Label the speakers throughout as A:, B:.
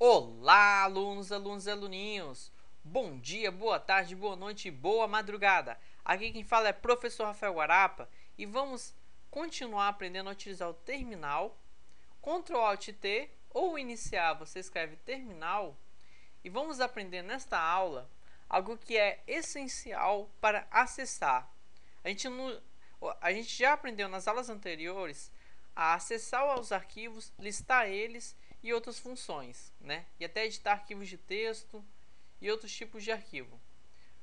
A: Olá, alunos, alunos e aluninhos! Bom dia, boa tarde, boa noite e boa madrugada! Aqui quem fala é professor Rafael Guarapa e vamos continuar aprendendo a utilizar o terminal. Ctrl Alt T ou iniciar, você escreve terminal e vamos aprender nesta aula algo que é essencial para acessar. A gente, a gente já aprendeu nas aulas anteriores a acessar os arquivos, listar eles e outras funções, né? e até editar arquivos de texto e outros tipos de arquivo.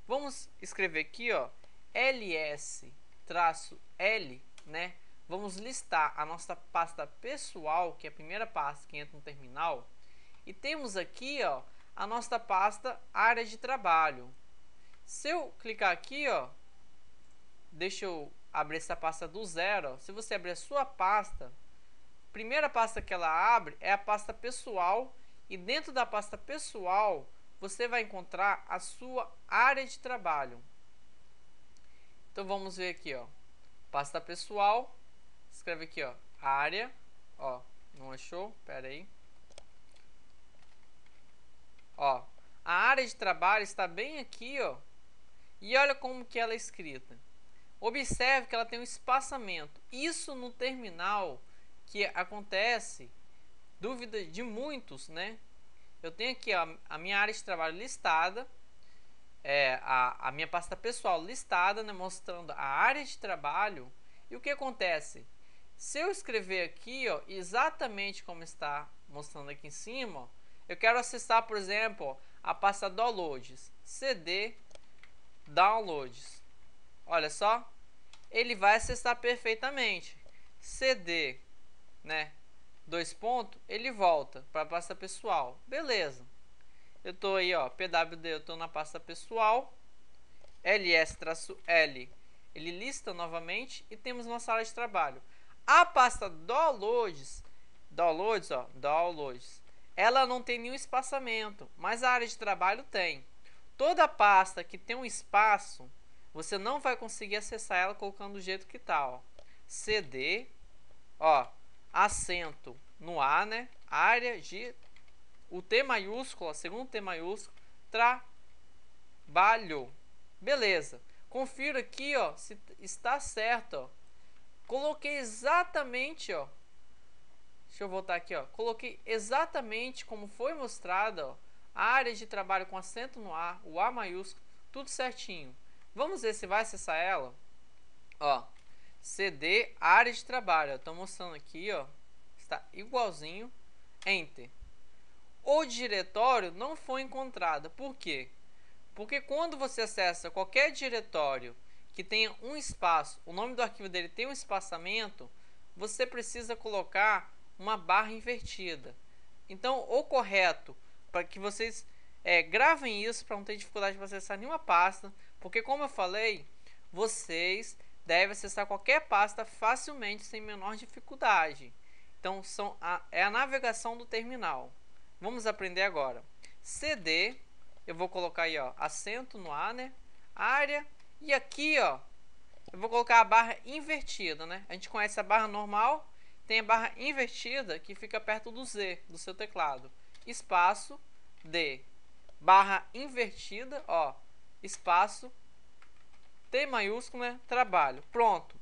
A: Vamos escrever aqui, ó, ls-l, né? Vamos listar a nossa pasta pessoal, que é a primeira pasta que entra no terminal, e temos aqui, ó, a nossa pasta área de trabalho. Se eu clicar aqui, ó, deixa eu abrir essa pasta do zero. Ó, se você abrir a sua pasta, primeira pasta que ela abre é a pasta pessoal e dentro da pasta pessoal você vai encontrar a sua área de trabalho. Então vamos ver aqui, ó. Pasta pessoal, escreve aqui, ó, área, ó, não achou? Pera aí. Ó, a área de trabalho está bem aqui, ó. E olha como que ela é escrita. Observe que ela tem um espaçamento. Isso no terminal que acontece, dúvida de muitos, né? Eu tenho aqui a, a minha área de trabalho listada, é, a, a minha pasta pessoal listada, né, mostrando a área de trabalho. E o que acontece? Se eu escrever aqui, ó, exatamente como está mostrando aqui em cima, ó, eu quero acessar, por exemplo, ó, a pasta downloads, CD downloads. Olha só, ele vai acessar perfeitamente. CD né? Dois pontos, ele volta para a pasta pessoal. Beleza. Eu tô aí, ó, PWD, eu tô na pasta pessoal. LS-L, ele lista novamente e temos uma sala de trabalho. A pasta downloads, downloads, ó, downloads. Ela não tem nenhum espaçamento, mas a área de trabalho tem. Toda pasta que tem um espaço, você não vai conseguir acessar ela colocando do jeito que tá, ó. CD, ó, acento no A, né? Área de o T maiúsculo, segundo T maiúsculo, trabalho. Beleza. Confiro aqui, ó, se está certo, ó. Coloquei exatamente, ó. Deixa eu voltar aqui, ó. Coloquei exatamente como foi mostrado, ó. A área de trabalho com acento no A, o A maiúsculo, tudo certinho. Vamos ver se vai acessar ela. Ó, CD área de trabalho. Estou mostrando aqui, ó, está igualzinho. Enter. O diretório não foi encontrado. Por quê? Porque quando você acessa qualquer diretório que tenha um espaço, o nome do arquivo dele tem um espaçamento, você precisa colocar uma barra invertida. Então, o correto para que vocês é, gravem isso para não ter dificuldade para acessar nenhuma pasta, porque como eu falei, vocês deve acessar qualquer pasta facilmente sem menor dificuldade. Então são a, é a navegação do terminal. Vamos aprender agora. CD, eu vou colocar aí ó, acento no A, né? Área e aqui ó, eu vou colocar a barra invertida, né? A gente conhece a barra normal, tem a barra invertida que fica perto do Z do seu teclado. Espaço D, barra invertida, ó, espaço T maiúsculo, né? Trabalho. Pronto.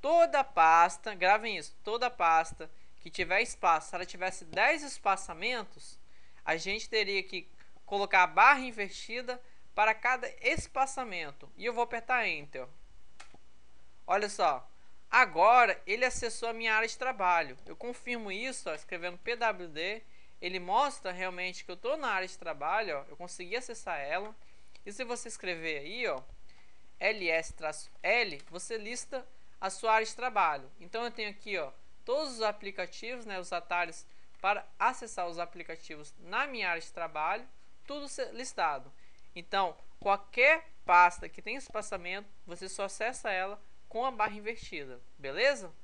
A: Toda pasta, gravem isso, toda pasta que tiver espaço, se ela tivesse 10 espaçamentos, a gente teria que colocar a barra invertida para cada espaçamento. E eu vou apertar Enter. Olha só. Agora ele acessou a minha área de trabalho. Eu confirmo isso ó, escrevendo PWD. Ele mostra realmente que eu estou na área de trabalho. Ó, eu consegui acessar ela. E se você escrever aí, ó, ls l, você lista a sua área de trabalho. Então eu tenho aqui, ó, todos os aplicativos, né, os atalhos para acessar os aplicativos na minha área de trabalho, tudo listado. Então, qualquer pasta que tem espaçamento, você só acessa ela com a barra invertida, beleza?